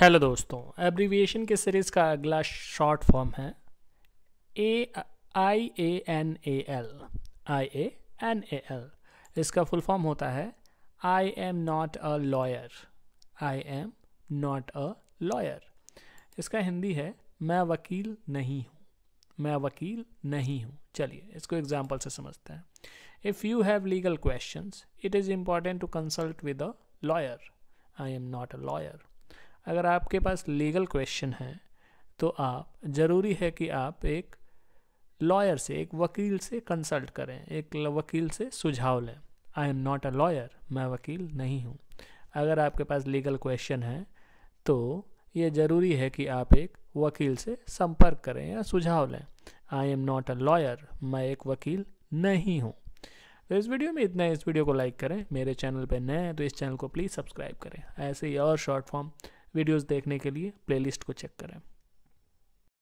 hello दोस्तों abbreviation के series का अगला शॉर्ट फॉर्म है A I A N A L I A N A L इसका फुल फॉर्म होता है I am not a lawyer I am not a lawyer इसका हिंदी है मैं वकील नहीं हूँ मैं वकील नहीं हूँ चलिए इसको एग्जाम्पल से समझते हैं if you have legal questions it is important to consult with a lawyer I am not a lawyer अगर आपके पास लीगल क्वेश्चन है तो आप ज़रूरी है कि आप एक लॉयर से एक वकील से कंसल्ट करें एक वकील से सुझाव लें I am not a lawyer मैं वकील नहीं हूँ अगर आपके पास लीगल क्वेश्चन है तो ये ज़रूरी है कि आप एक वकील से संपर्क करें या सुझाव लें I am not a lawyer मैं एक वकील नहीं हूँ तो इस वीडियो में इतना इस वीडियो को लाइक करें मेरे चैनल पर नए हैं तो इस चैनल को प्लीज़ सब्सक्राइब करें ऐसे ही और शॉर्ट फॉर्म वीडियोस देखने के लिए प्लेलिस्ट को चेक करें